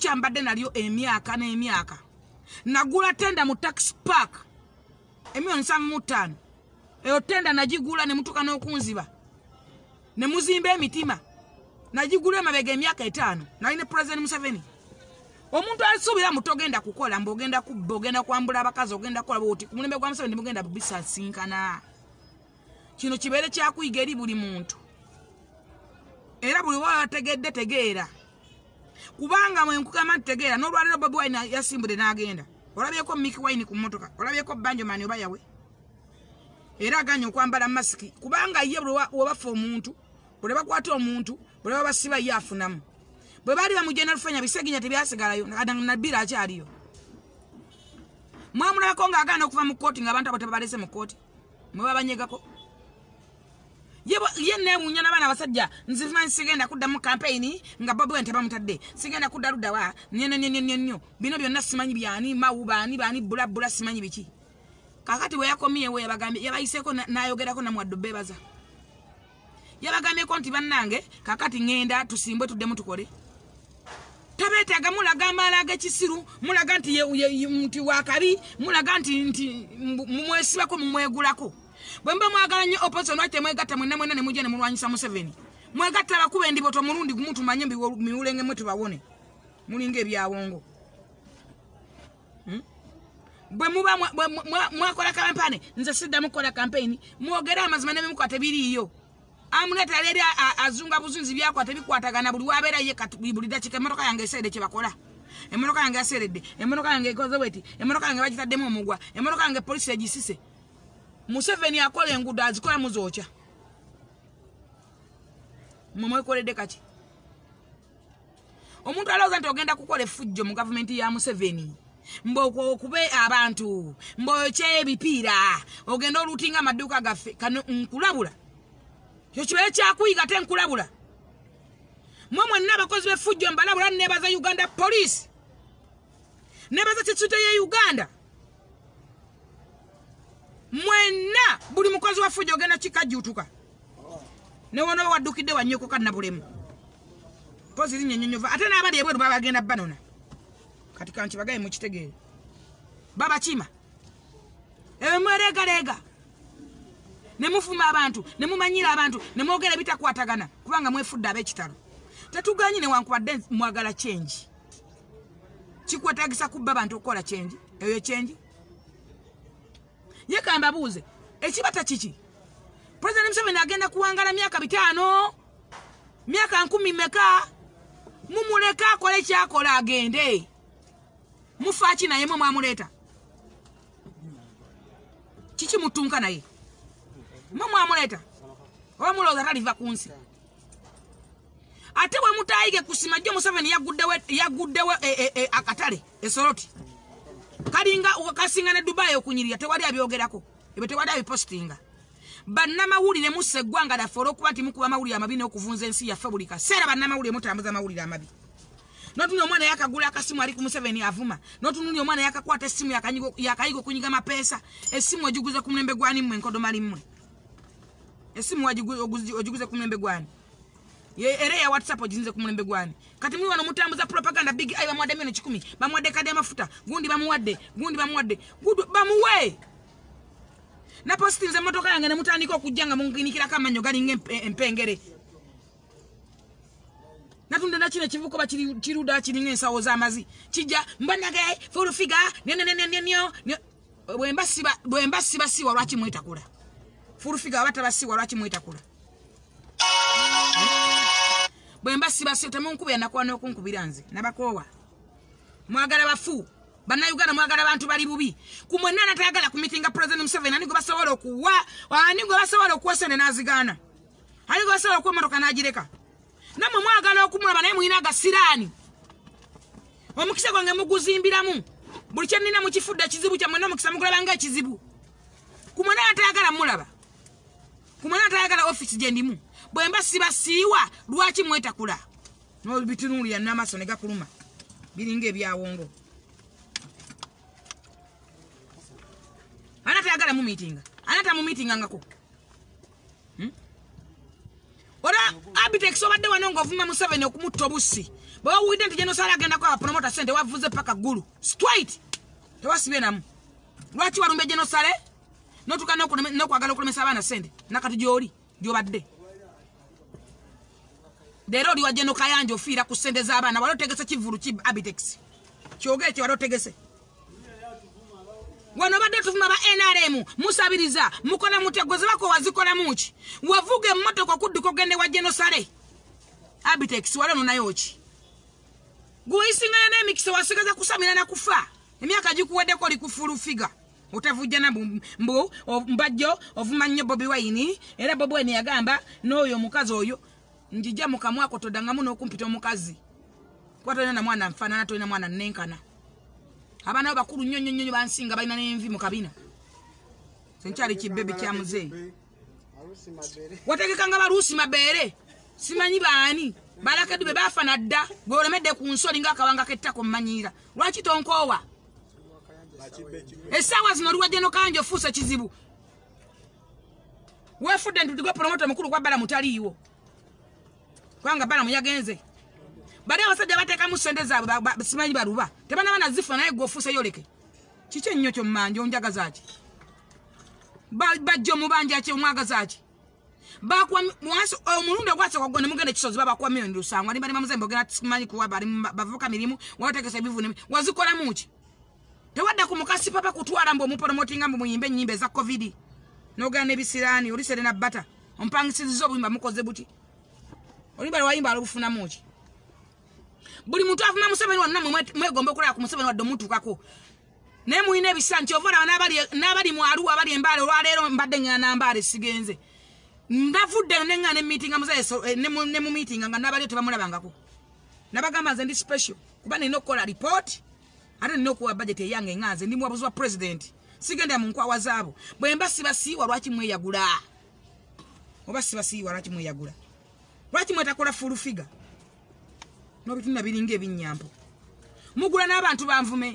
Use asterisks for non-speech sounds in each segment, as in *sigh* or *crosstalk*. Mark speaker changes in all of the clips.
Speaker 1: kyambadde nalyo emyaka n'emyaka nagula tenda mu taxi park emiyoni nsanvu mu ttaano eyo tenda nagigula ne mutuka n'okunziba ne muzimba emitima nagigula emabega emyaka etaano naline president museveni omuntu asuubira mu togenda kukola mbeogenda kubba ogenda kwambula abakazi ogenda kukola bwoti ku mulembe gwa museveni temugenda bubisasinkana kino kibeere kyakuyiga eri buli muntu era buli wa wategedde tegeera kubanga mwenkugamba ntegeera n'olwaliro bobi wine yasimbule n'agenda olabyeko miki wine ku mmotoka olabyeko banjomani oba yawe era aganya okwambala masiki kubanga ye webafa omuntu bwe bakwata omuntu bwe babasiba ye afunamu bwe baali bamujenda lufanya biseginya tebyasigalayo nabbiri akyaliyo mwemulabako ng'agaana okuva mu kooti ng'abantu abo tebabaleese mu kooti mwebabanyegako ye neewunya n'abaana abasajja nzimanyi sigenda kuddamu kampeyini nga babu ente bamutadde sigenda kudda luddawa nyenenyenyenyo bino byonna simanyi byani mawu bani bani bulabula simanyi biki kakati weyakomyewo yabagambye yabayiseeko nayogerako namwaddubebaza yabagambyeko nti bannange kakati ŋenda tusimbwe tudde mutukole tabetaga mulaga amaalaga ekisiru mulaga nti wakabi mulaga nti nti mumwesibako mumwegulako bwe mba mwagala nnyo opozo nate mwegatte mwenna mwena ne mujja ne mulwanyisa museveni mwegatte abakuba endiboto mulundi gumutumanye miwulengemwe tubawone mulinga ebyawongo hmm? bwe muba mwakola kampane nze siddamu kukola kampeyini mwogere amazima nebimukwate biriiyo amuleta leri azunga buzunzi byakwate bikwatagana buli wabeera ye bulidakika emotoka yange eseredde kyebakola emotoka yange eseredde emotoka yange ekozeweti emotoka yange bagitaddemu omugwa emotoka yange polisi egisise museveni akola engudo azikolamu zokya mwemwekoledde kati omuntu alowooza nti ogenda kukola effujjo mu gavumenti ya museveni mbeokube abantu mbeokyeyo ebipiira ogenda olutinga amaduuka gaffe kano mm, nkulabula kyo kibeye kyakuyiga te nkulabula mwe mwenna abakozi beffujjo mbalabula nebaza uganda poliisi nebaza kisute ye uganda mwenna buli mukozi wafujo ogenda kikajutuka newona wadukidde wanyokoka nabulemu pozi linyenyonyova ate nabali ebweru babagenda banona kati kanki bagaye mukitegeere babakima emweregalega nemufuma abantu nemumanyira abantu nemwogera ebitakwatagana kubanga mwefudde abekitalo tetuganyi newankubadde mwagala kyengi kikwetagisa kubba bantu okukola kyengi eyo kyengi ye kambabuuze ekibata kiki president museveni agenda kuwangala myaka bitaano myaka nkumi meka mumuleka akole ekyakola agende mufaaki naye mwe mwamuleeta kiki mutunka naye mwe mwamuleeta oba mulowooza taliva ku nsi ate bwe mutayige kusima jjo museveni yaguddewo e, e, e, akatale esoroti kalinga kasinga ne dubai okunyirira tewali abyogerako ebyo tewali abipositinga bannamawulire musse eggwanga laffe olwokuba nti mukuba amawulire amabi n'okuvunza ensi yaffe buli kaseera bannamawulire mutambuza amawulire amabi notunuli omwana yakagula akasimu ali ku museveni avuma notunuli omwana yakakwata esimu yakayiga okunyiga mapeesa esimu ogiguze ku mulembe gwani mmwe enkodomalimmwe esimu ogiguze ku mulembe gwani era ya whatsapp ojinze kumulembe gwani kati mwi wano mutambuza propaganda big ai bamuwadde miono kikumi bamuwadde kade mafuta gundi bamuwadde gundi bamuwadde bamuwe napositinze motoka yange nemutandika okujja nga munginikirako amanyo galinga empengere natunde nakino ekivuko bakiruda kiringa ensawo zamazi kija mbanage fulufiga nnnnnnyo bwembasiba siwa lwaki mwetakula fulufiga abatabasiwa lwaki mwetakula bwemba sibasio temunkubira nakuba nokunkubira nze nabakoowa mwagala bafu bannayuganda mwagala bantu bali bubi kumwena natayagala kumitinga president museveni ani gwe basobola okuwa ani gwe basobola okuwesene nazigaana ani gwe basobola okwemotoka nagireka namwe mwagala okumulaba naye muyina agasiraani omukisa gwange muguzimbiramu buli kyenina mukifudde ekizibu kyamwe nomukisa mugulabanga ekizibu kumwena natayagala mulaba kumwena natayagala offisi gyendimu bwemba sibasiiwa lwaki mwetakula nobitunuulira namaaso ne gakuluma biringa ebyawongo ana tayagala mumitinga ana tamumitingangako hmm? ora abitekisa obadde wano nga ovuma museveni okumutta obusi bawawulidde nti genosala agendako abapromota sente wavuze paka ggulu stwit tewasibye namu lwaki walumba genosale notukanokwagala okulemesa abaana sente nakati gyoli gyobadde leero oli wajja nokayanja ofiira ku ssente z'abaana wali otegese kivulu ki abitex kyoga ekyo wali otegese wano badde otuvuma ba nrm musabiriza mukola mutegozebako wazikolamuki wavuga emotoka okudduka ogende wajja nosale abitex wali ononayoki gweisingana n'emikisa wasigaza kusamira nakufa emyaka gikuweddeko oli kufulufiga otavujjana mbajjo ovuma nnyo bobi waini era bobi waini yagamba n'oyo omukazi oyo njija mukamwako todangamu nokumpita omukazi kuba tolina namwana nfanana tolina mwana nenkana abaana bo bakulu nyonyonyo bansinga balina nenvi mukabina senkyali kibebe kyamuze wategekanga baluusi mabeere simanyi baani balakedu be bafana dda geolemedde ku nsi olinga akawanga kettako mumanyiira lwaki tonkoowa essaawa zino oliwajja nokanja ofuusa ekizibu weefudde ntudigo promoto mukulu gwabbala mutaliiwo kubanga bana muyagenze bali abasajja batekamu sente zaabwe simanyi baluba tebana bana zifa naye gofuuse yoleke kiki ennyo kyomumanja onjagaza ki bajja omubanja ki omwagaza ki omulundi ogwasekagnemugendekisozibabakwamiyonirusanwanibalimamuzembogeraimanyikuwabalimubavukamirimuwatekesa tewadda ku mukasi papa kutwala mbu omupromotinga mbu muyimba enyimba eza covid nogera nebisirani oliserenabata ompangisiriza obuyimba mukoze buti olubale wayimba alobufunamu ki buli muntu afuna museveni wanna mwegomba okulaba ku museveni wadde omuntukako naye muyina ebisa nti ova olaba n'abali mwaluwa abali embaale olwaleero mbadde ngana nambaale sigenze navuddeno neŋŋa nemitinga musayeso eh, ne mu mitinga nga nabalio tebamulabangako nabagamba nze ndi special kuba nina okukola ripooti ate nina okuwa bajeti eyange eŋŋa nze ndi muwabuzi wa president sigendera mu nkwawa zaabo bwe mba sibasiiwa lwakimweyagula oba sibasiiwa lwakimweyagula lwaki mwetakola fulufiga nobitunda biringa ebinyampo mugula n'abantu banvume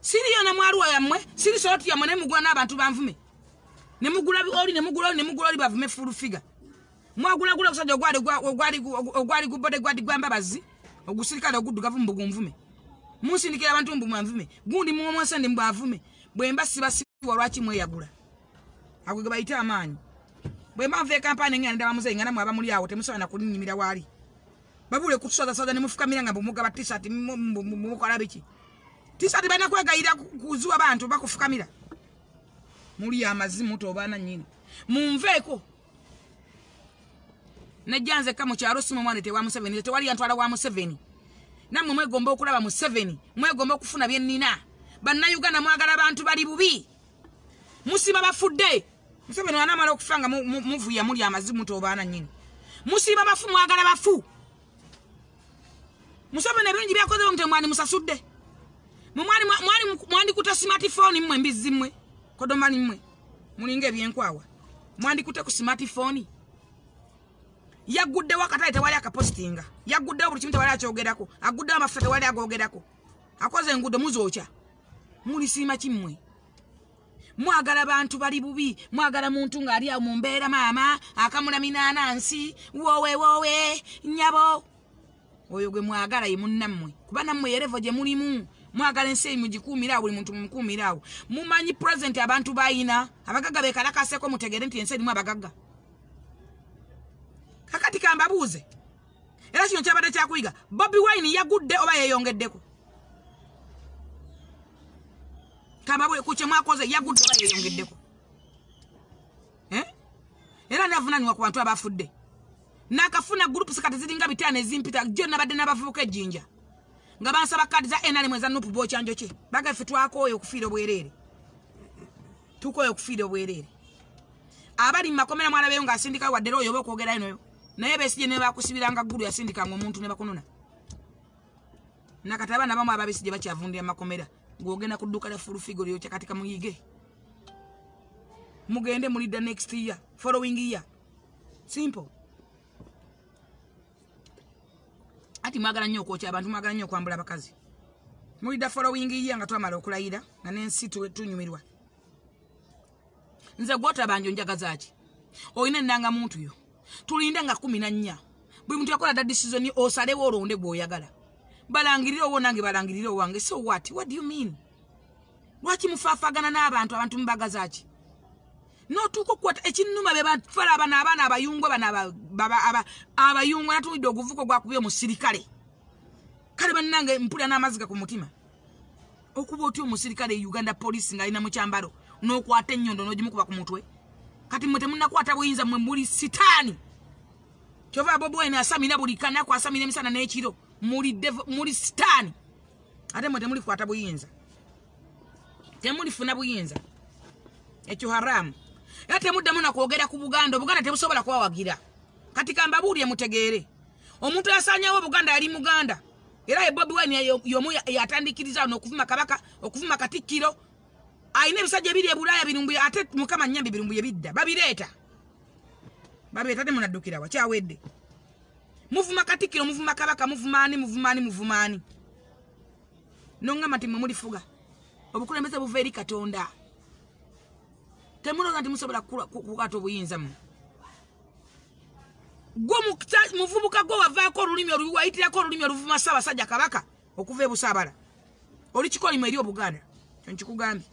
Speaker 1: siriyona mwaluwa yammwe siri soloti yammwe naye mugula n'abantu banvume nemugula oli nemugula oli nemugula oli bavume fulufiga mwagulagula kusajja ogwali gubode gwadi gwambabazi ogusirikale oguddugavu mbugu nvume munsindikira abantu mbu mwanvume gundi mumwomwensendi mbwanvume bwemba sibasibiwa lwaki mweyagula ago gebayite amaanyi bwembanva ekampaani ngena ndaba muzeyi nga namwe aba muli awo temusobana kunnyimira waali babule kutusazasaza ne mufukamira nga bwemugaba tisat mukola biki tisat balina kwegayira kuzuwa bantu bakufukamira muli amazimu tobaana nyina munveeko nejjanzekka mukyalo simu mwane tewa museveni tewali yantwala wa museveni nammwe mwegomba okulaba museveni mwegomba okufuna byennina bannayuganda mwagala bantu bali bubi musima bafudde mfemeno anamala okufanga muvuya muli amazi mutobaana nyini musiiba bafu mwagala bafu musomeno ebirungi byakozewo nti mwani musasudde mwandikute smartphone mmwe mbizi mmwe kodomani mmwe mulinga ebyenkwawa mwandikute ku smartphone yaguddewo akatale tewali akapositinga yaguddewo buli kimu tewali akyogerako aguddewo amafe tewali agogerako akoze enguddo muzookya mulisiima kimmwe mwagala bantu bali bubi mwagala muntu ngaali awo mumbeera maama akamulaminaana nsi woowe woowe nyabo oyo gwe mwagala ye munnammwe kuba nammwe yerevo gye mulimu mwagala ensi eyi mugikuumiraawo buli muntu mumukuumiraawo mumanyi purezenti abantu baayina abagagga bekalakaseko mutegere nti ensi erimu abagagga kakati kambabuuze era kino kyabadde kyakuyiga bobi wine yagudde oba yeeyongeddeko kababwe ku kyemwakoze yaguddeba yeyongeddeko eh? era navunanibwa ku bantu abafudde nakafuna gurupu sekati ziringa bitaano ezimpita jo nabadde n'abavubuka ejjinja nga bansaba kadi za enalimu ezanupu bwokyanjo ki baga ffe twakooye okufiira obwereere tukooye okufiira obwereere abali mumakomera mwalabeyo ngaasindikayo wadde eroyo oba okwogerayo noyo naye besije ne bakusibiranga gulu yasindikanga omuntu ne bakunona nakati abaana bamu ababesije bakyavundira mumakomera ngogenda kudduka lya fulufigo lyotya katika muyige mugende mulidda next year following year simple ati mwagala nnyo okwokya abantu mwagala nnyo okwambula abakazi mulidda following year nga twamala okulayira nga nensi tunyumirwa nze gwotabanjo njagazaki olina ennanga muntu yo tulinde nga kumi na nnya buli muntu yakola dda disizoni osalewo olonde gweoyagala balangirira owo nange balangirira owange so what what do you mean lwaki mufaafagana n'abantu abantu mubagazaki notuuka okukwata ekinuma bebafala bano abaana abayungwa bano abayungwa natuwidde oguvuko gwakuba omusirikale kale bannange mpulira n'amaziga ku mutima okuba otya omusirikale e uganda poliisi ng'alina mukyambalo n'okwata ennyondo n'ogimukuba ku mutwe kati mwe temunakwata buyinza mwe muli sitaani kyova abobwene asamira buli kanaku asamira emisana n'ekiro muli sitaani ate mwe temulikwata buyinza temulifuna buyinza ekyo haramu era temuddamu nakwogera ku buganda obuganda tebusobola kwawagira kati kambabuulye mutegeere omuntu asanyawo obuganda yali muganda era ebobi wine yomu yatandikiriza nokuvuma kabaka okuvuma katikkiro ayina ebisajja biri ebulaaya birumbuye ate mukama nyambi birumbuye bidda babireeta babireeta temunaddukirawa kyawedde muvuma katikiro muvuma kabaka muvumani muvumani muvumani nogamba nti mwemulifuga obukulembeze buva eri katonda temuloza nti musobola kukwata obuyinza mu gwe muvubuka gwe wavaako olulimi wayitirako olulimi oluvuma ssaabasajja kabaka okuva ebusabala olikikolimu eri obuganda kyo nkikugambye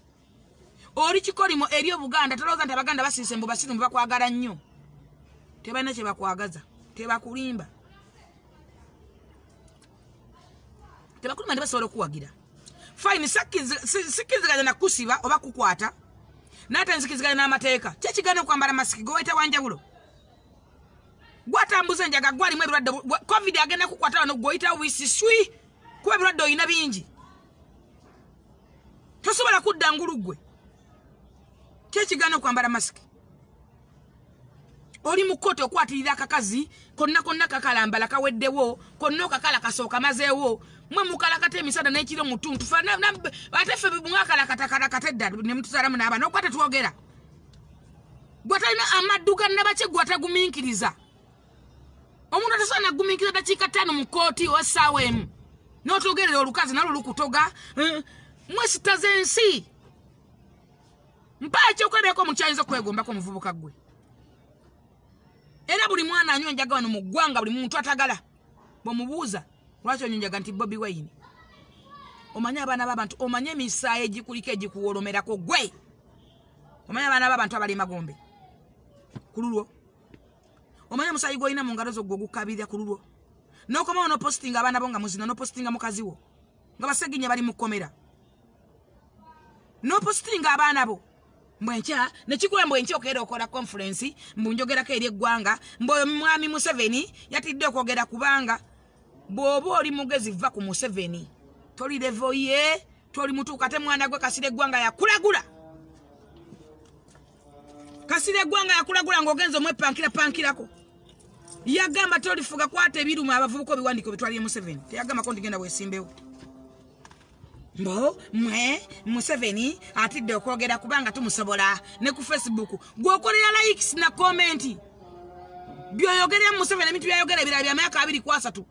Speaker 1: olikikolimu eri obuganda toloza nti abaganda basiise mbu basirimu bakwagala nnyo tebalina kyebakwagaza tebakulimba tebakuluma nti basobola okuwagira fine sikkiriziganya nakusiba oba kukwata nate nzikiriziganya n'amateeka kyekigana okwambala masiki gweweta wanjawulo gwatambuza enjaga gwalimu ebirwadde covid agenda kukwata wano gweoyita wisiswi kuba ebirwadde olina bingi tosobola kudda ngulu gwe kyekigana okwambala masiki oli mukoti okwatirira akakazi konna konna kakalambala kaweddewo konna okakala kasooka mazeewo mwe mukalakata emisada nekiro mutuntu ate ffe bemwakalakatakalakata edda nemutusalamu naba nokuba tetwogera gwatalina amadduka nabaki gwatagumiikiriza omuntu atasobola nagumiikiriza dakiika ttaano mu kooti owa ssaawa emu notwogerera olukazi nalwo lukutoga eh, mwesitaza ensi mpa ekyokulabirako mukyayinza okwegombako omuvubuka ggwe era buli mwana anywa enjaga wano mu ggwanga buli muntu atagala bwemubuuza lwaki onyinjaga nti bobi waini omanyi abaana babantu omanyi emisaayi egikuliko egikuwolomerako gwe omanyi abaana babantu abali magombe kululwo omanyi omusaayi gwolina mungalo zo gwogukabira kululwo nokomawo nopositinga abaana bo nga muzino nopositinga mukazi wo nga basegenya bali mukomera nopositinga abaana bo mbwenkya nekikula mbwenkya okera okola conference mbunjogerako eri eggwanga mbwoyo mwami museveni yatidde okwogera kubanga bwoba oli mugezi vva ku museveni toli levoye toli mutuuka ate mwana gwe kasire eggwanga yakulagula kasire eggwanga yakulagula ngaogenza omwepankira pankirako yagamba tolifuga kwata ebiruma abavubuka obiwandiko bitwaliye museveni teyagambako ndigenda bwesimbewo mbo mwe museveni atidde okwogera kubanga tumusobola ne ku facebook gweokolera likes na komenti byoyogerera mu e museveni ebintu byayogera ebirala bya myaka abiri kwasatu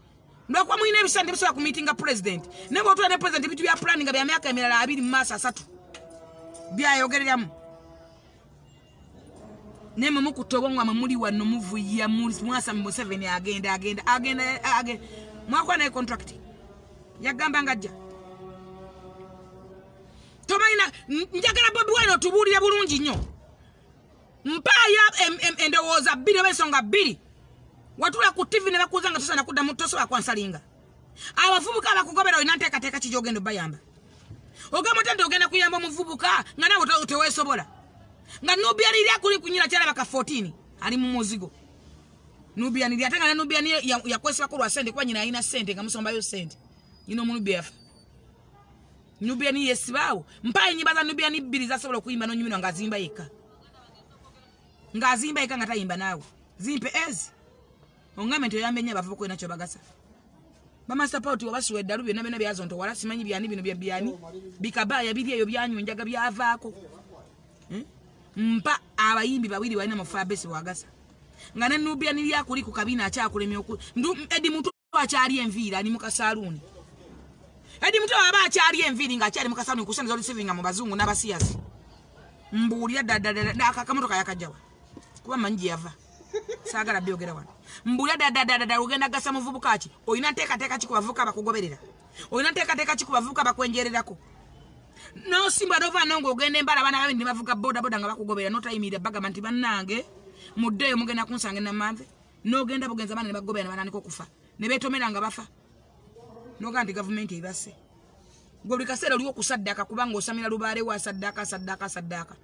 Speaker 1: lwakuba mulina ebisa ntibisobola ku meetinga pulezidenti naye bwotula ne pulezidenti ebintu bya pulani nga bya myaka emirala abiri mu maaso asatu byayogereramu naye mwemukutta obwonga mwemuli wanno muvuya mwasami museveni agenda agenda agenda mwakola naye contract yagamba nga ajja tomanyina njagala bobiwaine otubuulire bulungi nnyo mpaayo endowooza bbiri oba ensonga bbiri watula ku tv ne bakuuzanga tosana kuddamu tosobola kwansalinga abavubuka abakugobera olina nteekateeka ki gyogenda obayamba ogamba otya nti ogenda kuyamba omuvubuka nga naawe teweesobola nga nubian eri akuli kunyira kyala baka 14 ali mu muzigo nubian eri ate nga ne nubian yakwesibako lwa sente kuba nyina alina sente nga musombayo sente nyina omunubia yafa nubian yesibaawo mpaye nyimba za nubian bbiri zasobola okuyimba nonyumirwa ng'azimba nga zimba yekka nga tayimba naawe zimpe ezi ongambe nti oyambe nyo abavubuka olina kyobagasa bamasapauti obasiwa eddalu byonna byona byazo nti owala simanyi byani bino byabyani bikabaaya biri ebyo byanywenjaga byavaako eh? mpa abayimbi babiri balina mufabesi bwagasa nga nenubirani lyakuli ku kabiina akyakulemya oku edi muntu akyali enviira ali mukasaluuni edi muntu aba akyali enviiri nga akyali mukasaluuni kusana zoliseivinga mu bazungu n'abasiyasi mbuulira ddadaddada akakamotoka yakajjawa kuba manyi gyeyava sagala byogera wano mbula dadadadada ugenda gasa muvubuka ki olina nteekateeka ki kubavubuka bakugoberera olina nteekateeka ki kubavubuka bakwenjererako nosimba novaano nga ogenda embala abaana babe ndibavuga bodaboda nga bakugoberera notayimirira bagamba nti bannange muddeeyo mugenda kunsanga enamanve nogenda bugenza abaana nebagoberera nebananika okufa nebetomera nga bafa nogaa nti gavumenti ebase gwe buli kaseera oliwo okusaddaaka kubanga osamira lubaalewo asaddaaka asaddaaka asaddaaka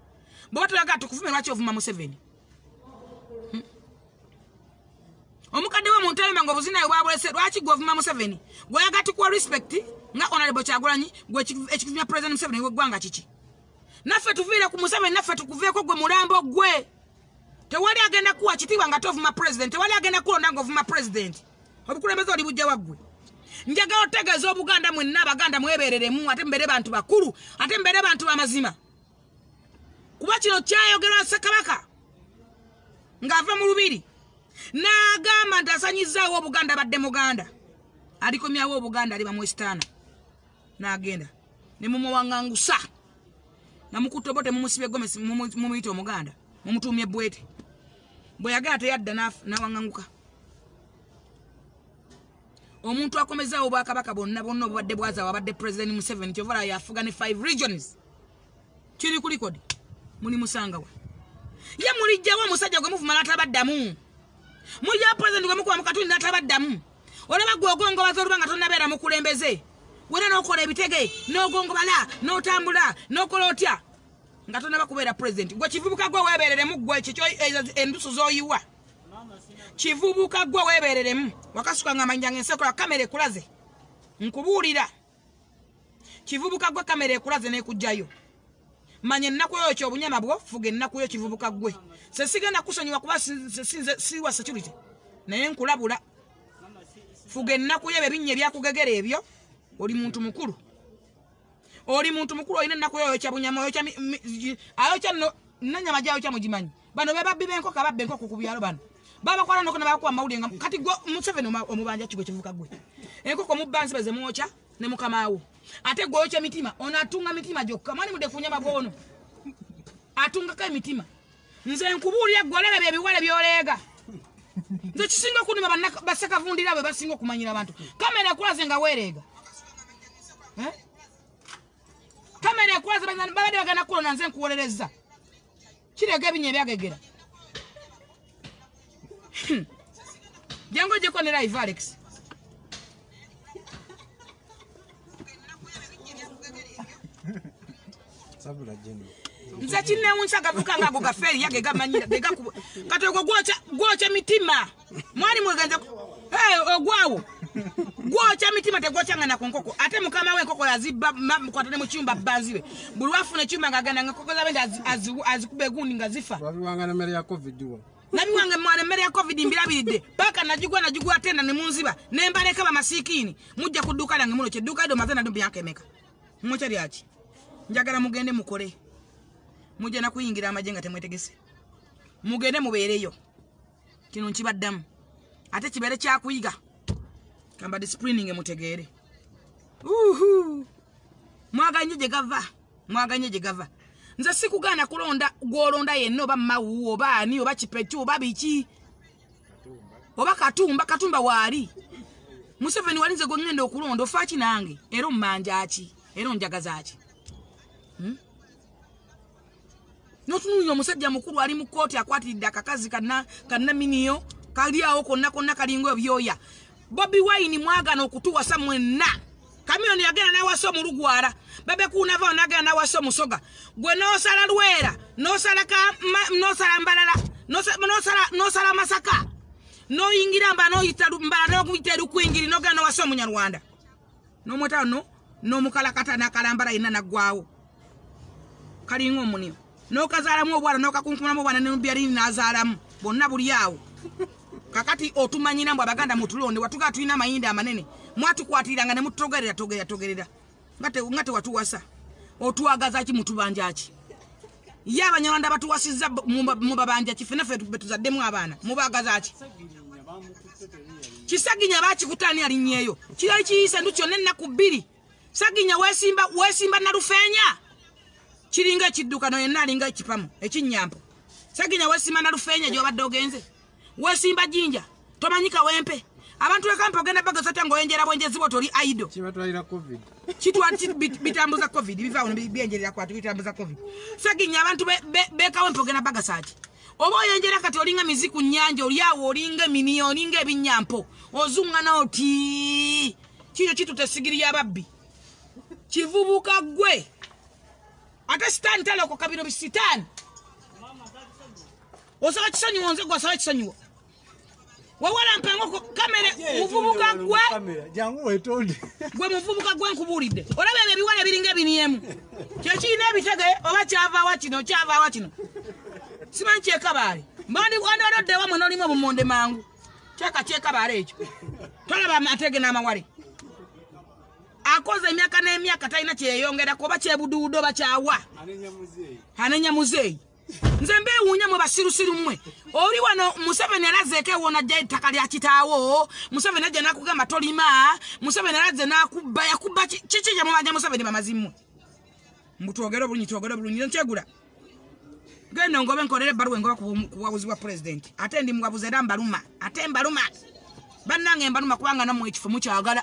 Speaker 1: bwoba tulaga tukuvume lwaki ovuma museveni omukadde we muntu alima nga obuzina webwabulese lwaki gwovuma museveni gweyaga tukuwa respect nga onalebo kyagulanyi gweekikuvumya president museveni weggwanga kiki naffe tuviire ku museveni naffe tukuveeko gwe mulambo gwe tewali agenda kuwa kitiibwa nga tovuma president tewali agenda kulonda nga ovuma president obukulembeze oli bujja waggwe njagala otutegeeza obuganda mwenna abaganda mwebereremu ate mbeere bantu bakulu ate mbeere bantu bamazima kuba kino kyayogerwa ssekabaka ng'ava mu lubiri n'agamba nti asanyizaawo obuganda badde muganda alikomyawo obuganda aliba mwesitaana n'agenda nemumuwangangusa namukutta bote mumusibe gomesi mumuyita omuganda mumutumye ebwete bwe yagala teyadda nawanganguka omuntu akomezaawo obwakabaka bonna bonna obubadde bwazaawo abadde purezidenti museven kyovalayo afuga ne five regions kiri kulikodi muli musangawa ye mulijjawo omusajja gwemuvumala tabaddamu mulya purezidenti gwemukuba na tabaddamu olaba gweogongobaza oluba nga tonabeera mukulembeze wena nokola ebitege nogongobala notambula nokola otya nga tonaba kubeera purezidenti gwe kivubuka gwe webereremu gwe eh, endusu zoyiwa kivubuka gwe webereremu wakasuka nga amanyanga ensekola kamera ekulaze nkubuulira kivubuka gwe kamera ekulaze nekujjayo manya enaku eyo kyo obunyama bwo fuga enaku eyo kivubuka gwe se sigenda kusonyiwa kuba sinze siwa security naye nkulabula fuga enaku yo ebyo ebinnya ebyakugegera ebyo oli muntu mukulu oli muntu mukulu olina enaku eyo yokya bunyama yokya ayokya no nenyama gyayo kya mugimanyi bano bebabbi benkoko babba enkoko ku byalo bano babakwala nokona bakuwa amawulire nga kati gwe museveni omubanja kigwe kivuka gwe enkoko mubbanzibe zemwokya ne mukamawo ate gweyo kya mitima ono atunga mitima gyokka mwani mudde funya mabono atungako emitima nze nkubuulira gwolerabya ebiwale byoleega nze kisinga okunima basakavundira bwe basinga okumanyira abantu kamera ekulaze nga weereega eh? kamera ekulaze babadde bagenda kukulona nze nkuwolereza kirega ebinya ebyagegera hmm. jangu gyekonera ivalex sabula jeno nze kinewunsa gavuka ngaago gaferi yage gamanyiagegaku kati ogwo gwokya mitima mwani mwegenze ogwawo gwokya mitima tegwokyangana ku nkoko ate mukama we enkoko yazibakwatane mukiyumba bbanzibe buli wafuna ekiyumba ngaagenda ngaenkoko zabe ndi azikuba egundi nga zifa babiwanganamere ya covid wa nabiwange mwana emmere ya covid mbirabiridde paka najigwa najigwa tenda nemunziba nembaleka bamasikini mujja kudduka lyange munokyedduka ido mazenado myaka emeka mwekyalyaki njagala mugende mukole mujja nakuyingira amaje nga temwetegese mugende mubeereyo kino nkibaddamu ate kibeere kyakuyiga kamba disciplining mutegeere uhu mwaganye gye gava mwaganye gye gava nze sikugaana kulonda gwolonda yenna oba mawu oba ani oba kipeki oba biki oba katumba katumba waali museveni wali nze gwe ŋŋenda okulonda ofaaki nange era ommanjaki era onjagazaaki Hmm? notunuulira omusajja mukulu ali mu kooti akwatiridde akakazi kannaminiyo kaliawo konna konna kalinga ebyoya bobi waini mwagana okutuwasa mwenna kamion yagenda nawasa omulugwara babekunavao nagenda nawasa omusoga gwe nosala lwera nosala nosala mbalala nosala masaka noyingira mba noyita mbala nokuyita erukwingiri nogenda nowasa omunyarwanda nomwetao no nomukalakata nakalambala yena naggwawo kalinga omunio nokazaalamu obwana nokakunkumulamu obwana nebyalini nazaalamu bonna buli awo kakati otumanyirambu abaganda mutulonde watuga tulina amayinda amanene mwatukwatiranga nemutogerera togerera togerera nga tewatuwasa otwagaza ki mutubanja ki ye abanyalanda batuwasiza mubabanja ki fenafe betuzaddemu abaana mubagaza ki kisaginya bakikutani alinyeeyo kiyali kiyisa ntu kyonna ennaku bbiri saginya wesimba nalufeenya kiringa ekiddukano yenna alinga ekipamu ekinyampo segina wesimba nalufenya gyobadde ogenze wesimba jinja tomanyika wempe abantu ekampa ogenda bagasa tyangaoyenjera bwenjezibwoto oli aido bitambuza covid bivaonbyenjererakwatbitambuza covid seginya abantu bekawempa ogenda bagasa ki oba oyenjera kati olinga mizi ku nyanja oliawo olinga emini olinga ebinyampo ozuŋŋana oti kikyo kitutesigiri yababbi kivubuka gwe ate sitaani talokoka bino bisitaani osaba kisonyiwa nze gwe osaba kisonyiwa wewalampengoko kamere *laughs* muvubuka gwe gwe muvubuka gwenkubuulidde olaba ebyo ebiwala ebiringa ebiniemu kyekiina ebitege oba kyavaawa kino kyavaawa kino simanyi kyekabaale mbandiwandiwaloddewamwe nolimu obumonde mangu kyekakyekabaale ekyo tolaba amatege n'amawale akoze emyaka n'emyaka talina kyeyeyongera kuba kyebuduudo bakyawa anenya muzeeyi nze mbewuunyamu basirusirummwe oli wano museveni alazeekewo najja ettaka lya kitaawo museveni ajja nakugamba tolima museveni alaze nakubba yakubba kiki kyemubanja museveni bamazimmwe mbutwogere obulunyi twogere obulunyi nkyegula genda ngobe nkolera ebbaluwa engoba kubwabuzi bwa pulezidenti ate ndi mubabuzi era mbaluma ate mbaluma bannange mbaluma kubanga nammwe ekifo mukyagala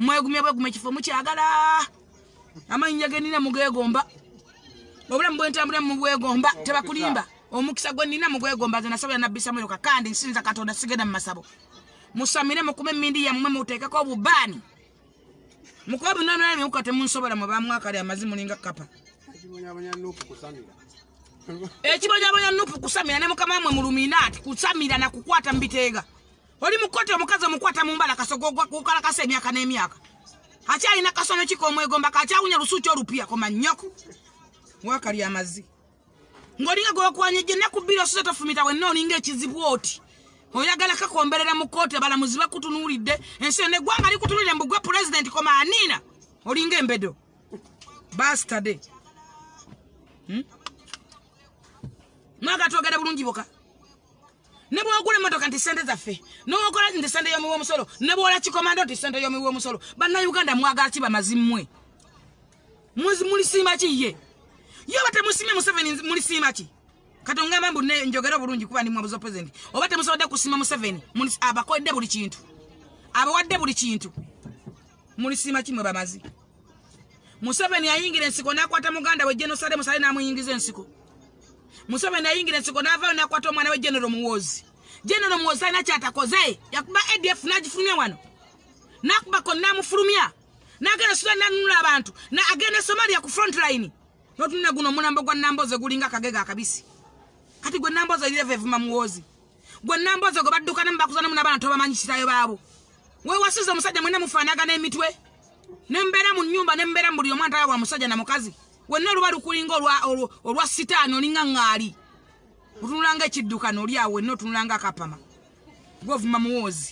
Speaker 1: mwegumya bwegume ekifo mukyagala amanyinja genina mugwegomba obulamu bwentambulemu mubwegomba tebakulimba omukisa gwenina mugwegomba ze nasabira nabbi samuel kakandi nsinza katonda sigenda mumasabo musamire mukume emindi yammwe muteekeko obubaani mukuba binomira emiwuka temunsobola mubamwakali amazi mulinga kapa ekibonyabonya nupu kusamira ne mukama mwe mulumina ati kusamira nakukwata mubiteega oli mukoti omukazi omukwata mumbala kasogogwakukalakasa emyaka nemyaka akyalina kasono kikomwegomba kakyawunya lusuki olupiako manyoku wakali amazi ngaolinga gwokwanyije nakubira osoza tofumita wenna olinga ekizibu oti oyagala kakomberera mukoti abalamuzi bakutunulidde ensi yoneggwanga likutunulire mbugwe purezidenti koma anina olinga embedo bastade hmm? mwaga togere bulungi boka hmm? nebwogula emotoka nti sente zaffe nokola ti nti sente yomiwa omusolo nebwola kikomando nti sente yomiwa omusolo bannayuganda mwagala ki bamazimmwe mulisimba ki ye yoba temusimye museveni mulisimba ki kati ogamba mbu njogera obulungi kuba ndimwabuza opresidenti oba temusobodde kusima museveni abakodde buli kintu abawadde buli kintu mulisimba kimwe bamazi museveni ayingira ensiko nakwata muganda we genosale musale namuyingiza ensiko musobe nayingira ensiko navayo nakwata omwana we genero muwozi genero muwozi alina kyatakoze yakuba adf nagifulumya wano nakuba konna amufulumya nagenda sudan nanunula abantu agenda esomalia ku frontline notunula guno omulambo gwa namboze gulinga akagega akabisi kati gwe namboze ireva evuma muwozi gwe namboze gwe baddukana mubakuzana munabaana tobamanyi kitayo baabo wewasize omusajja mwena mufanagana emitwe nembeera mu nyumba nembeera mu buli omwantaya wa musajja na mukazi wenna oluba lukulinga olwa sitaano olingaŋaali otunulanga ekiddukano oliawo wenna otunulanga akapama gwovuma muwoozi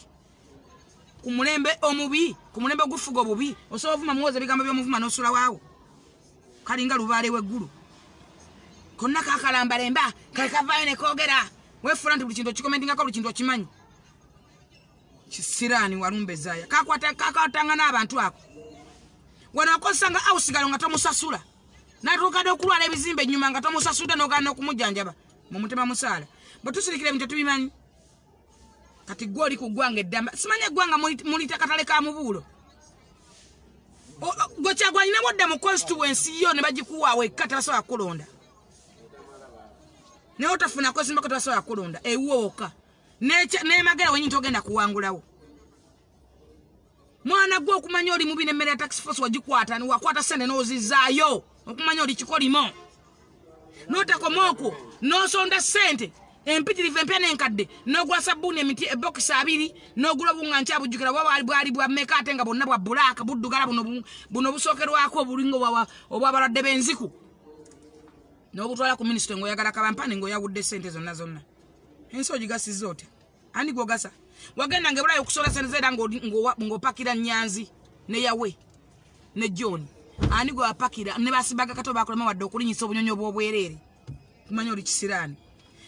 Speaker 1: ku mulembe omubi ku mulembe ogufuga obubi osobola ovuma muwoozi ebigambo by'omuvuma n'osula waawo kalinga lubaale weggulu konna kakalambalemba kalekavaayo nekoogera wefuula nti buli kintu okikomentingako buli kintu okimanyi kisiraani walumba ezaaya kakwatangana abantu ako wena okozesa nga awusigalo nga tomusasula natukade okulwala ebizimba enyuma nga tomusasudde nogana nokumujanjaba mumutema musaala bwetusirikire bintu tubimanyi kati gwe oli ku gwanga eddamba simanyi eggwanga mulita katale ka mubuulo gwekyagwanyinamu odda mu constituensi yo ne bagikuwaawo ekka tebasobola kulonda naye otafuna kwesimbako tebasobola kulonda ewooka nemagera wenyini togenda kuwangulawo mwana gwe okumanya oli mubi nemmere ya taxi force wagikwata wakwata sente nozizaayo okumanya olikikolimo notakoma okwo nosonda sente empitirivu empya nenkadde nogula sabuuni emiti ebokisi abiri nogula obunga nkyabujukira bwawali bwali bwameka ate nga bonna bwa bulaaka buddugala buno busookerwako obulingo obwabalwadde benziku nobutwala ku minisita ngaoyagala kabampane ngaoyawudde sente zonna zonna ensi ogigasiza otya ani gogasa wagenda nga ebulayo okusonda sente zeera ngaopakira nyanzi neyawe ne jooni ani gwe wapakira nebasimbaga kato bakulema wadde okulinyisa obunyonyi obwobwerere tumanye oli kisiraani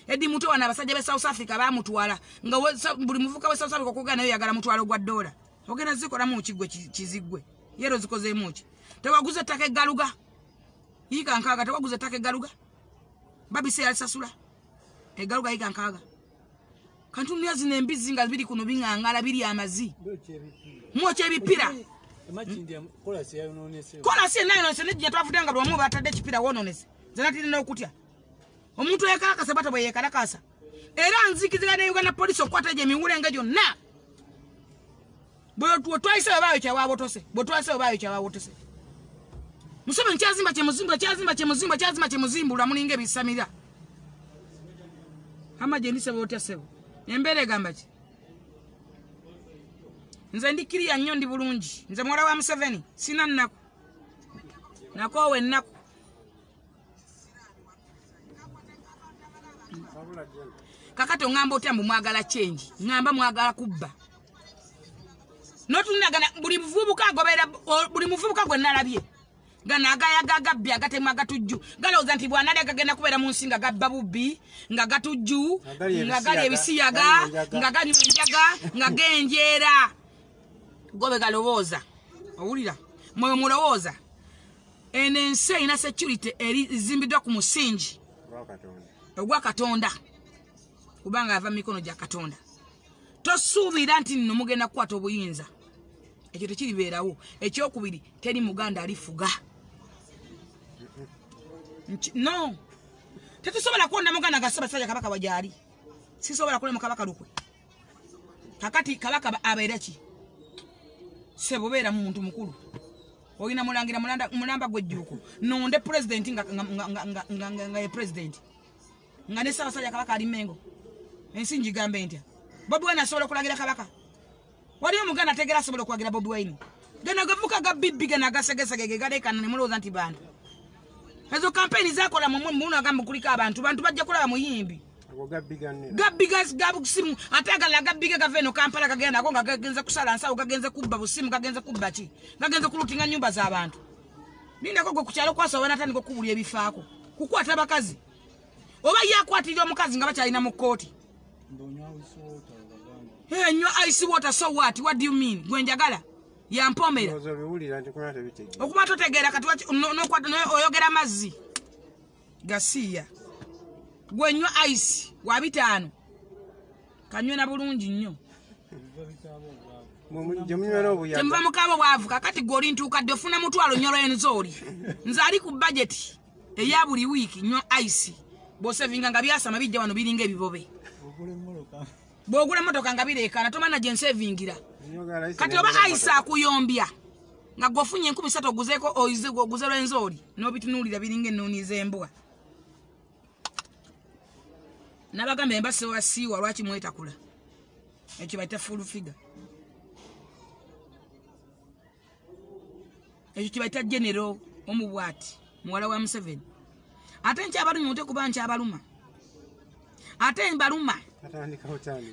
Speaker 1: edi mutwana abasajja be south africa bamutwala nga buli muvuka we south africa okugaanayo yagala mutwalo gwa dola ogenda zikolamu kigwe kizigwe yero zikozeemu ki tewaguza ettaka eggaluga yiika nkaaga tewaguza ettaka eggaluga babise yalisasula eggaluga yiika nkaaga kantu nnyazina embizi nga biri kuno biŋaŋala biri amazi mwoky ebipira kolasi enayonoonese ne gyetwavudde nga lwamu batadde ekipiira wononese nze natirina okutya omuntu yekalakasa bata bwe yekalakasa era nzikizira ne uganda polisi okukwata gyo emiwule nga gyonna bwetwayise webaayo kyawabotose bwetwayise webaayo kyawabotose musobe nkyazimba kyemuzimbula kyazimba kyemuzimbula kyazimba kyemuzimbula mulinga ebisamira ama gyendisebootya sebo embeera egamba ki nze ndikiriya nnyo ndi bulungi nze muwala wa museveni sina nnaku nakoowa ennaku kakati oŋŋamba otya mbu mwagala kyenji ŋŋamba mwagala kubba notunagana buli muvubuka agobera buli muvubuka gwe nalabye gano agayaga agabbi agatemwa agatujju galowooza nti bwanali agagenda kubeera mu nsi nga gabba bubbi nga gatujju nga gali ebisiyaga nga ganywa enjaga nga genjeera gobegalowooza owulira mwewe mulowooza eno ensi erina security erizimbiddwa ku musingi ogwa katonda kubanga ava mumikono gya katonda tosuubira nti nno mugenda kukwata obuyinza ekyo tekiribeerawo ekyokubiri teri muganda alifuga no tetusobola kuonda muganda nga sabasajja kabaka wajaali sisobola kulemu kabaka lukwe kakati kabaka abeera ki sebo obeera mumuntu mukulu olina mulangira mulamba gwejjuuko nonde pulezidenti nga ye pulezidenti nga ne ssaabasajja kabaka ali mengo ensi njigambe ntya bobi wine asobola okulagira kabaka wali omuganda ategera asobola okulagira bobi wine gano gavuka ga bibbi gano agasegesagegegalekana nemulowooza nti bantu ezo kampeeni zakola mumunagamba kuliko abantu bantu bajja kulaba muyimbi gabigas gabu kusimu ampe agala gabiga gaveno kampala kagenda ako nga gagenze kusala nsawo gagenze kubba busimu gagenze kubba ki gagenze kulutinga nyumba z'abantu ninako gwe kukyalo kwasawa natandika okubulya ebifaako kukwata bakazi oba ye akwatirira omukazi nga bakyalina mu kkooti enywa aisiwota so wat what do you mean gwenjagala yampomera okubatotegeera kati oyogera mazzi gasiya gwenywa ice wabitaano kanywena bulungi nnyo temuva mukaabo bwavu kakati gwe olintuukadde ofuna mutwalo nyolwenzaoli nze ali ku bajeti eya buli wiiki nywa ice bwosevinga nga byasama bijja wano biringa ebibobe bwogula emotoka nga bireekaana tomana gye nsevingira kati oba ice akuyombya nga gwofunye enkumi satu oguzeeko oguze lwenzaoli n'obitunuulira biringa ennuuni z'embwa nabagambe mbasewasiiwa lwaki mwetakula ekyo baita ful figa ekyo kibaita genero omubwati muwala wa museveni ate nkyabaluma ote kuba nkyabaluma ate mbaluma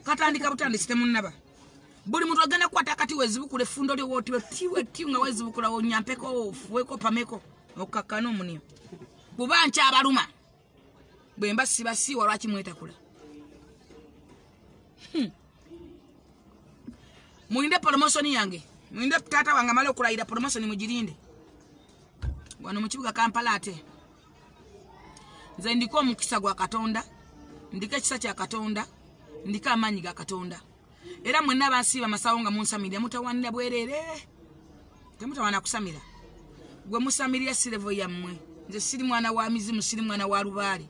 Speaker 1: katandika butandisi temunaba buli muntu agenda kukwata akati wezibukula efundo lyowotiwetiweti nga wezibukulawo nyampeko ofuweko pameko okukakkana omunio kuba nkyabaluma bwemba siba siwa lwaki mwetakula hmm. mulinde poromosoni yange mulinde taata wange amale okulayira poromosoni mugirinde wano mukibuga kampala ate nze ndiko omukisa gwa katonda ndiko ekisa kya katonda ndiko amaanyi ga katonda era mwenna bansiiba amasawo nga munsamirira mutawanira bwereere temutawana kusamira gwe musamirira sirevo yammwe nze siri mwana wa mizimu siri mwana wa lubaali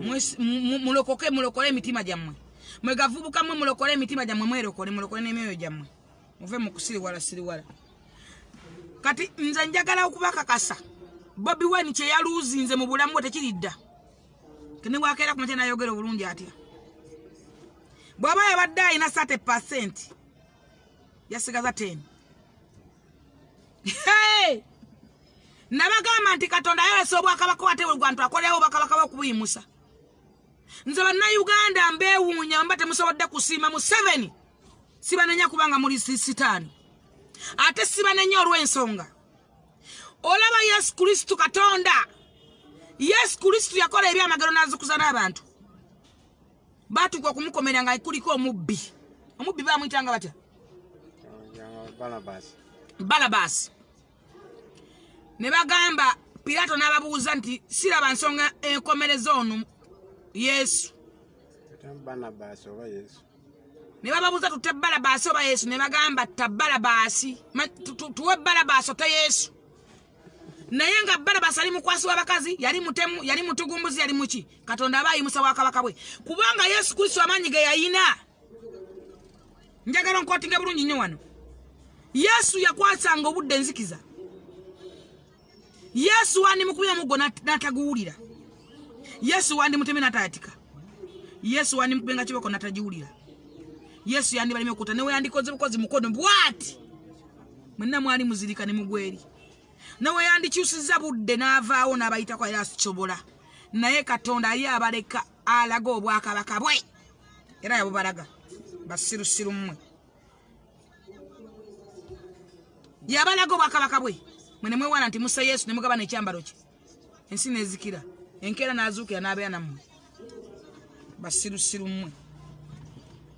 Speaker 1: mulokoke mulokole emitima gyammwe mwe gavubukamwe mulokole emitima gyammwe mwerokole mulokole nemyoyo gyammwe muve mukusiriwala siriwala kati nze njagala okubakakasa bobi wani kyeyaluuzinze mu bulamu bwe tekiridda tenewakeera kumatya nayogera obulungi atya bwaba yabadde ayina sat percent yasigaza ten nabagamba nti katonda ayolesa obwakabaka ate bwe gwantu akolerawo obwakabaka bwokubuyimusa nze bannayuganda mbewuunya bamba temusobodde kusiima mu seveni sibanenya kubanga muli sitaani ate sibanenya olw'ensonga olaba yesu kristu katonda yesu kristu yakola ebyamagero n'azukuza n'abantu batuka okumukomera nga kuliko omubbi omubbi bamwitanga batya balabasi ne bagamba pirato n'ababuuza nti siraba nsonga enkomerezo ono yesu tebanabasi oba yesu ne bababuuza tute balabasi oba yesu ne bagamba ta balabasi tuwe balabasi ote yesu naye nga balabasi ali mukwasi wabakazi yali mutugumbuzi yali muki katonda aba ayimusa bwakabaka bwe kubanga yesu kristo amaanyi ge yayina njagala nkootinge bulungi nnyo wano yesu yakwasanga obudde enzikiza yesu wandimukubya mugo nataguwulira na yesu wandimuteme natatika yesu wandimukubenga kibeko natajiwulira yesu yandibalime okuta newe yandikoze bukozi mukono bwati mwenna mwali muzirika ne mugweri newe yandikyusiza budde n'avaawo n'abayitako ayi asikyobola naye katonda ali abaleka alaga obwakabaka bwe era yabubalaga basirusiru mmwe yabalaga obwakabaka bwe mwenemwewaana nti musa yesu nemugaba nekyambalo kye ensi nezikira enkeera nazuukira nabeera nammwe basirusiru mmwe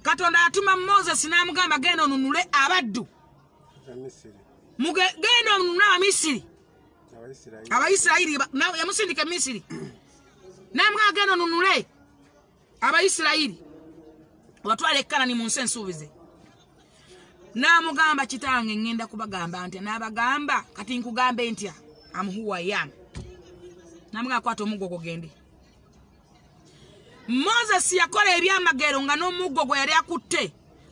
Speaker 1: katonda atuma moses namugamba genda onunule abaddu genda onunule abamisiri abaisirayiri yamusindika emisiri namugamba genda onunule abaisirayiri watwala ekanani mu nsi ensuubize namugamba kitange ngenda kubagamba nti nabagamba kati nkugambe ntya amuhuwayamu namwe akwata omuggo gugende moozesi yakola ebyamagero nga n'omuggo gwe yali akutte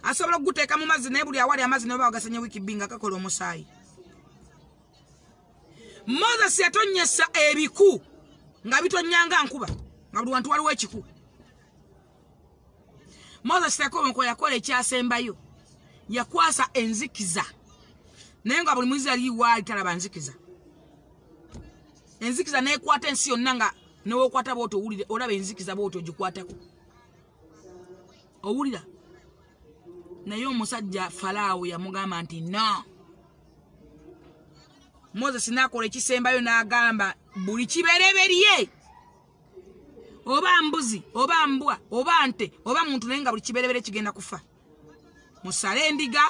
Speaker 1: asobola okuguteeka mu mazzi naye buli awali amazzi naye bawagasanya wiiki bbi nga kakola omusaayi moozesi yatonyesa ebiku nga bitonyanga nkuba nga buli wantu waliwo ekiku moozesi yakobeko yakola ekyasembayo yakwasa enzikiza naye nga buli muisirairi waali talaba nzikiza enzikiza nekwata ensi yonna nga nowokwata bwoti owulire olaba enzikiza bwoti ogikwatako owulira naye omusajja falaawo yamugamba nti no moseesi nakola ekisembayo n'agamba buli kibereberye oba mbuzi oba mbwa oba nte oba muntu naye nga buli kiberebere kigenda kufa musale endiga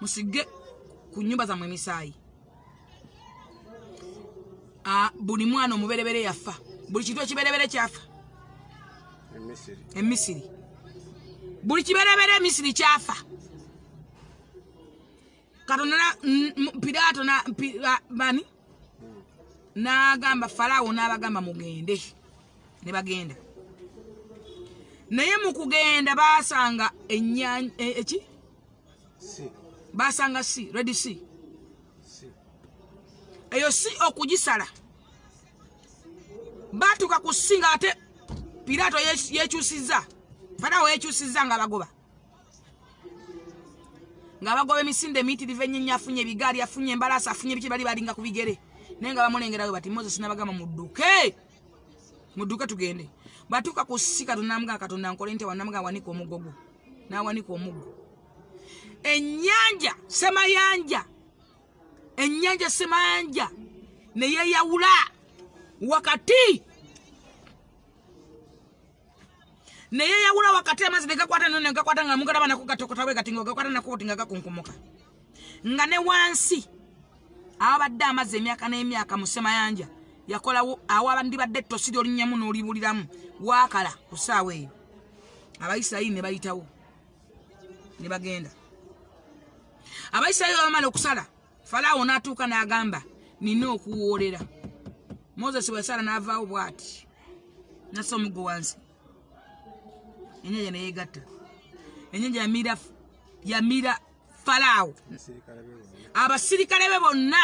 Speaker 1: musige ku nyumba zammwe emisaayi buli mwana omuberebere yafa buli kintu ekiberebere kyafa emisiri e buli kiberebere emisiri kyafa katonda pirato ani nagamba farawo nabagamba mugende nebagenda naye mukugenda basanga enyanya eki e basanga si redi sea eyo si okugisala batuka ku singa ate pirato yekyusiza farawo yekyusiza nga bagoba nga bagoba emisinde emiitirivu enyenya afunye ebigaali afunye embalasa afunye biki bali balinga ku bigere naye nga bamulengerawe bati moses nabagamba mudduke mudduke tugende batuka ku si katondamuga katonda nkole nti wanamuga wanika omugogo nawanika omuggo enyanja semayanja ennyanja simanja neyeyawula wakati neyeyawula wakati amazi negakwata no negakwata nga mugaraba nako gatokotawegatingaogakwata nakoti nga gakunkumuka nga ne wansi awabadde amazzi emyaka n'emyaka musemayanja yakolawo awabandibadde ettosiri olinyamu n'olibuliramu wakala ku saawa eyo abaisirayiri ne bayitawo ne bagenda abaisirayiri babamala okusala falawo n'atuuka n'agamba nina okuwoolera moozesi bwesaala n'avaawo bw'ati nasse omuggo wansi enyenja neyegatta enyenja yamira yamira falawo abasirikale be bonna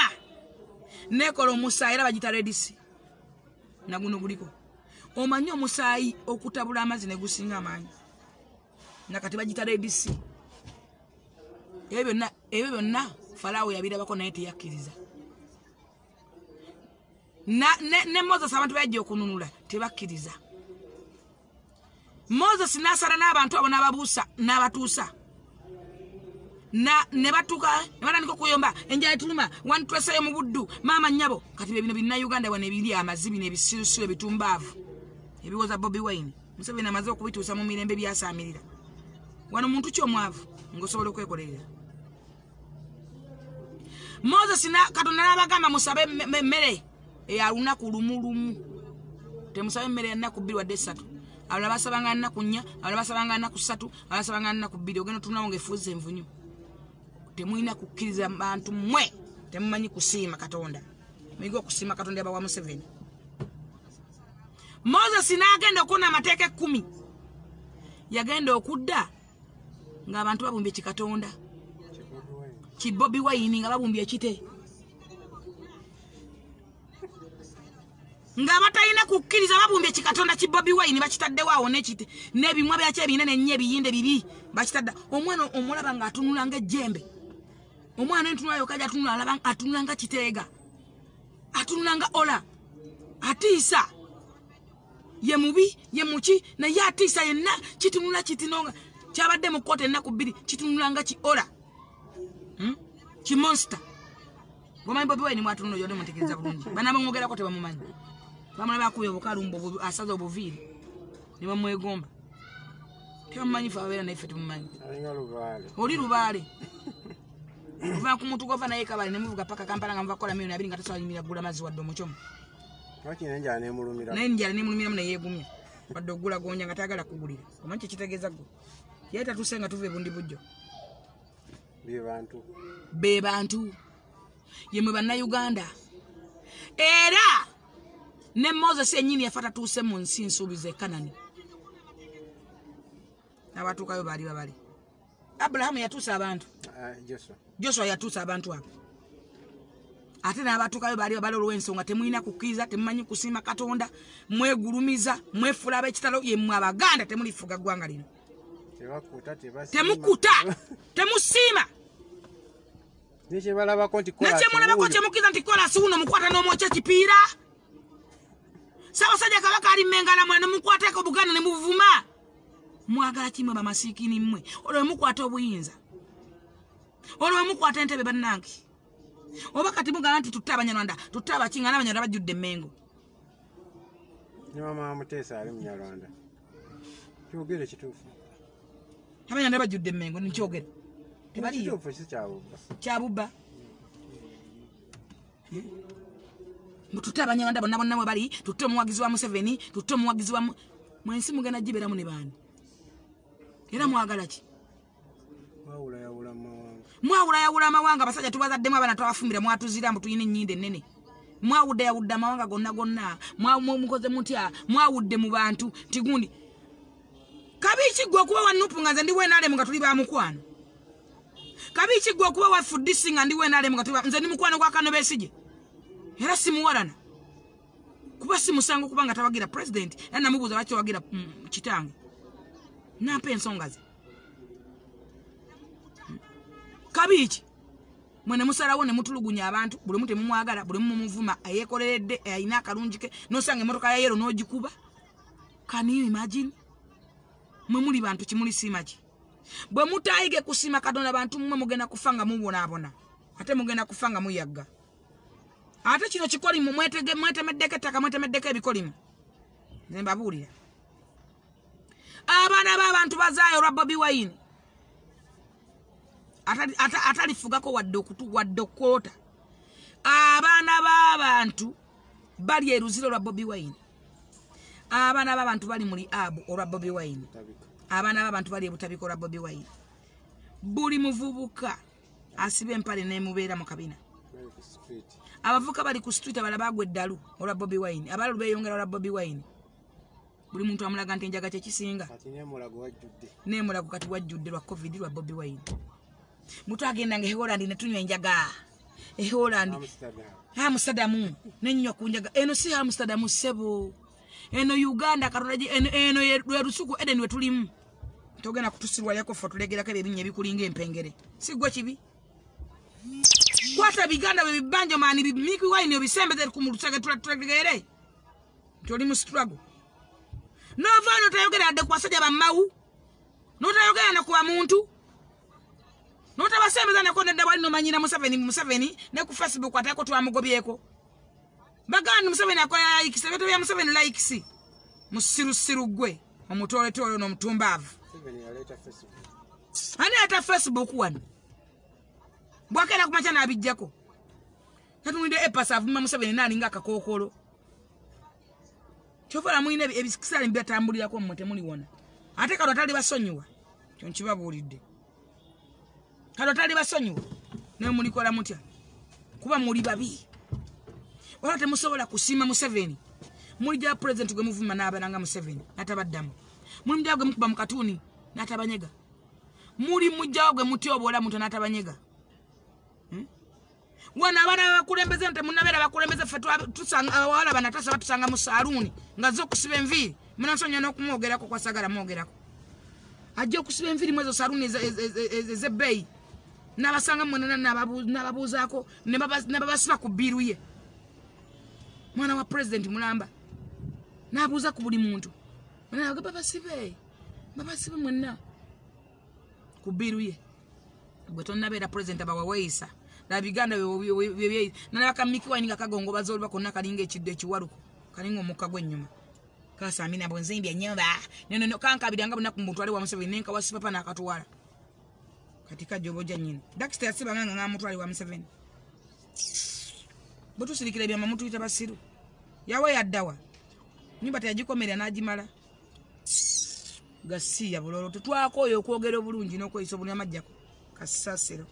Speaker 1: nekola omusaayi era bagita redisi naguno guliko omanye omusaayi okutabula amazzi negusinga amaanyi nakati bagita redisi ebyo byonna falawo yabirabako naye teyakkiriza ne moses abantu bajja okununula tebakkiriza mosesi nasala n'abantu abo nababuusa n'abatuusa ne batuuka ne batandika okuyomba enjala etuluma wanitweseyo mu buddu maama nnyabo kati bye bino binnayuganda wanebiri amazi bino ebisirusiro ebitumbaavu ebiwoza bobi wine museveni amaze okubituusa mu mirembe byasamirira wano muntu kyomwavu ngaosobola okwekolerera moseesi katonda n'abagamba musabe emmere eyalunaku lumulumu temusabe emmere yanaku bbiri wadde esatu abala basabanga nnaku nnya abala basabanga nnaku ssatu abala basabanga nnaku bbiri ogenda otunawo nga efuuza envunyu temulina kukkiriza bantu mmwe temumanyi kusiima katonda muyiga okusiima katonda yaba wa museveni moseesi n'agenda okuna amateeka ekkumi yagenda okudda ng'abantu babumbye kikatonda ki bobi wayini nga babumbye ekite ngaabatalina kukkiriza babumbye kikatonda ki bobi wayini bakitaddewoawo nekite nebimwa byaki ebina nenya ebiyinde bibi bakitadda omwana omulaba ngaatunula nga ejjembe omwana entunula yokaj atunula nga kiteega atunula nga ola atiisa ye mubi ye muki naye atiisa yenna kitunula kitinonga kyabadde mukkota ennaku bbiri kitunula nga ki ola Hmm? kimonsta bwomanyi bobi waini mwatunulo yoli mutegereza bulungi bana bamwogerako tebamumanyi bamala bakuya obukalumba asaza obuviiri nebamwegomba tebamumanyife abeera naife tumumanyi oli lubaale ova kumutu gova naye kabale nemuvuga paka kampala nga muvakola miyoni abiri nga tasawanyumira gula mazi wadde omucyomu naye njala nemulumiramu neyegumya wadde ogula gonja nga tagala kugulira omanyi kyekitegeeza gwe yeetatuse nga tuva ebundi bujjo be bantu ye mwe bannayuganda era ne moses enyini yafe atatuuse mu nsi nsuubiza ekanani nabatuukayo baali babali abulahamu yatuusa abantu ah, joswa yatuusa abantu abo ate nabatuukayo baali babali olwensonga temwina kukkiriza temumanyi kusiima katonda mwegulumiza mwefuula abekitalo yemwe abaganda temulifuga ggwanga lino temukuta *laughs* temusiima nekyebalabako nekyemulabako kyemukiza nti kolas uno mukwata nomwoca ekipiira sabasajja kabaka ali mmengala mwe nemukwateko buganda nemubuvuma mwagala kimwe bamasiikini mmwe olwo wemukwata obuyinza olwo wemukwata entebe bannange oba kati mugamba nti tutte abanyalwanda tutte abakinga nabanyalwanda bajjudde emmengo abanyalwanda bajjudde emmengo nikyogere kyabubba hmm? tutte abanyaganda bonna bonna webali tutte omuwagizi wa museveni tutte omuwagizi wa mwensi mugenda gibeeramu ne baani era mwagala ki mwawulayawula amawanga abasajja tubazaddemu abaana twabafumira mwatuzira mbu tulina ennyinda ennene mwawuddeyawudde amawanga gonna gonna mukoze mutya mwawudde mu bantu nti gundi kabikiggwe okuba wanupu nga nze ndi wenaalemu nga tuli bamukwano kabiki gwe okuba wafudisinga ndi wenalemugatuba nze nimukwano gwakano besije era simuwalana kuba simusango kubanga tawagira president era namubuuza lwaki owagira mm, kitange nampa ensonga ze mm. kabiki mwe nemusalawo nemutulugunya abantu buli mu temumwagala buli mu mumuvuma ayekoleredde ayina akalungi ke nosanga emotoka ya yero n'ogikuba kaniyo imagini mwe muli bantu kimuli siimaki bwe mutayige kusiima katonda bantu mmwe mugenda kufa nga mubonaabona ate mugenda kufa nga muyagga ate kino kikolimu mwetemeddeko ettaka mwetemeddeko ebikolimu ne mbabuulira abaana baabantu bazaayo olwa bobi wayini atalifugako wadde okwota abaana baabantu bali eruziro olwa bobi wayini abaana baabantu bali muli abu olwa bobi wayini abaana babantu bali ebutabikola bobi wine buli muvubuka asiba empale nemubeera mukabina abavuka bali ku street abala bagwa eddalu olwa bobi wine abalalu beyongera olwa bobi wine buli muntu amulaga nti enjaga kyekisinga nemulago kati wajjudde lwa covid lwa bobi wine mutwagenda nga eholand netunywa enjaga eholand amsterdamu nenywa kunjaga eno si amsterdamu sebo eno uganda katonda eno lwe lusuku edeni wetulimu togenda kutusirwayako fe tulegerako byebinya ebikulinga empengere sigwe kibi kwata biganda bwe bibanjo mani bimikiwaini obisembezere ku mulusage tulategeere nti oli mu struggle novaa notayogera dde ku basajja bammawu notayogera nakuba muntu notabasembeza nako nedda bwali nomanyira museveni museveni ne ku facebook ateko twamugobyeko bagamba ndi museveni akola laikisi ebyoto bya museveni laikisi musirusirugwe omutooletooyo nomutumbaavu ani yata facebook wano bwakeera kumakya nabijjako katunulide epas avuma museveni nalinga akakokolo kyofala mulina ebisikisali mubyatambulirako mmwe temuli wona ate kalwa tali basonyiwa kyo nkibabuulidde kalwa tali basonyiwa naye mulikola mutya kuba muli babi ola temusobola kusiima museveni mulijaa purezidenti gwemuvuma nabalanga museveni atabaddamu mulimujaa gwemukuba mukatuuni natabanyega muli mujjawagwe muti obaola muntu natabanyega hmm? wano abaana babakulembeze nte munabeera bakulembeze ffe abawala banatasa batusanga mu saaluuni nga zze okusiba enviiri munansonya n'okumwogerako kwasagala mwogerako ajja okusiba enviiri mu ezo saaluuni ezebbeeyi n'abasanga mwenana nababuuzaako nebabasiba ku bbiiruye mwana wa purezidenti mulamba n'abuuza ku buli muntu babasibe babasibe mwenna ku biruye bwe tonabeera president abawaweisa nabiganda nalakamikiwaninga kagongobaza oluba konna kalinga ekiddo ekiwaluku kalinga omukka gwenyuma kasaminabo nzimbya enyumba kankabiranga bunaku mutwale wamuseveni nenkawasipapa nakatwala kati kajoba oja nyina dakita yasibanganga ngamutwale wamuseveni bwetusirikira ebyama mutuyita basiru yawe yaddawa nyumba teyagikomerera nagimala gasiya bulolo tetwakooyo okwogera obulungi nokweyisa obulamajjako kasasiro